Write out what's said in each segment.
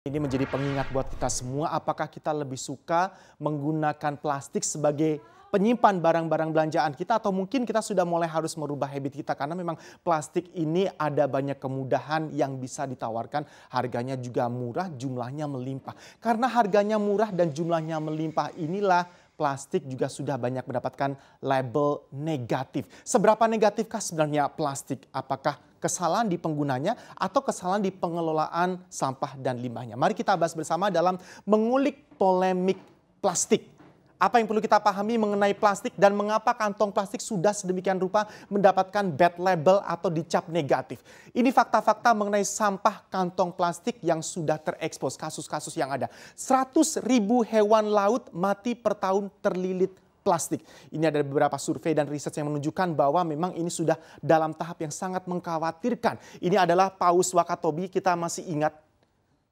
Ini menjadi pengingat buat kita semua apakah kita lebih suka menggunakan plastik sebagai penyimpan barang-barang belanjaan kita atau mungkin kita sudah mulai harus merubah habit kita karena memang plastik ini ada banyak kemudahan yang bisa ditawarkan harganya juga murah jumlahnya melimpah karena harganya murah dan jumlahnya melimpah inilah plastik juga sudah banyak mendapatkan label negatif. Seberapa negatifkah sebenarnya plastik? Apakah kesalahan di penggunanya atau kesalahan di pengelolaan sampah dan limbahnya? Mari kita bahas bersama dalam mengulik polemik plastik apa yang perlu kita pahami mengenai plastik dan mengapa kantong plastik sudah sedemikian rupa mendapatkan bad label atau dicap negatif. Ini fakta-fakta mengenai sampah kantong plastik yang sudah terekspos, kasus-kasus yang ada. 100 ribu hewan laut mati per tahun terlilit plastik. Ini ada beberapa survei dan riset yang menunjukkan bahwa memang ini sudah dalam tahap yang sangat mengkhawatirkan. Ini adalah Paus Wakatobi, kita masih ingat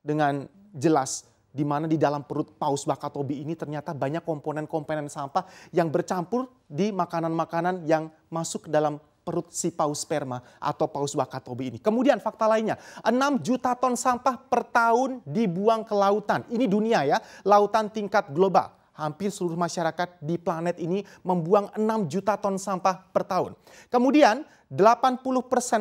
dengan jelas di mana di dalam perut paus bakatobi ini ternyata banyak komponen-komponen sampah yang bercampur di makanan-makanan yang masuk dalam perut si paus sperma atau paus wakatobi ini. Kemudian fakta lainnya, 6 juta ton sampah per tahun dibuang ke lautan. Ini dunia ya, lautan tingkat global hampir seluruh masyarakat di planet ini membuang 6 juta ton sampah per tahun. Kemudian 80%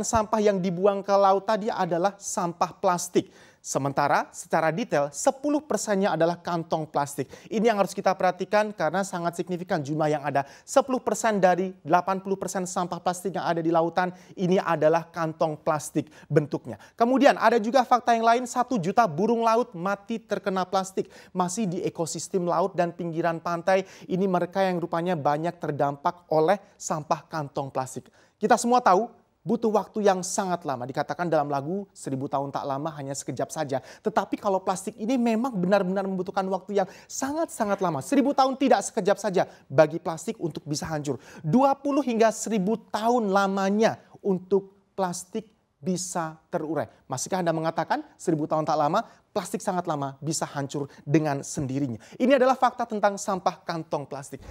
sampah yang dibuang ke laut tadi adalah sampah plastik. Sementara secara detail 10 persennya adalah kantong plastik. Ini yang harus kita perhatikan karena sangat signifikan jumlah yang ada. 10 persen dari 80 persen sampah plastik yang ada di lautan ini adalah kantong plastik bentuknya. Kemudian ada juga fakta yang lain satu juta burung laut mati terkena plastik. Masih di ekosistem laut dan pinggiran pantai ini mereka yang rupanya banyak terdampak oleh sampah kantong plastik. Kita semua tahu butuh waktu yang sangat lama. Dikatakan dalam lagu seribu tahun tak lama hanya sekejap saja. Tetapi kalau plastik ini memang benar-benar membutuhkan waktu yang sangat-sangat lama. Seribu tahun tidak sekejap saja bagi plastik untuk bisa hancur. 20 hingga seribu tahun lamanya untuk plastik bisa terurai. Masihkah Anda mengatakan seribu tahun tak lama, plastik sangat lama bisa hancur dengan sendirinya. Ini adalah fakta tentang sampah kantong plastik.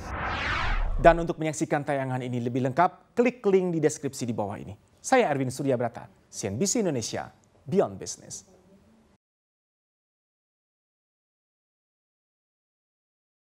Dan untuk menyaksikan tayangan ini lebih lengkap, klik link di deskripsi di bawah ini. Saya Erwin Surya Brata, CNBC Indonesia, Beyond Business.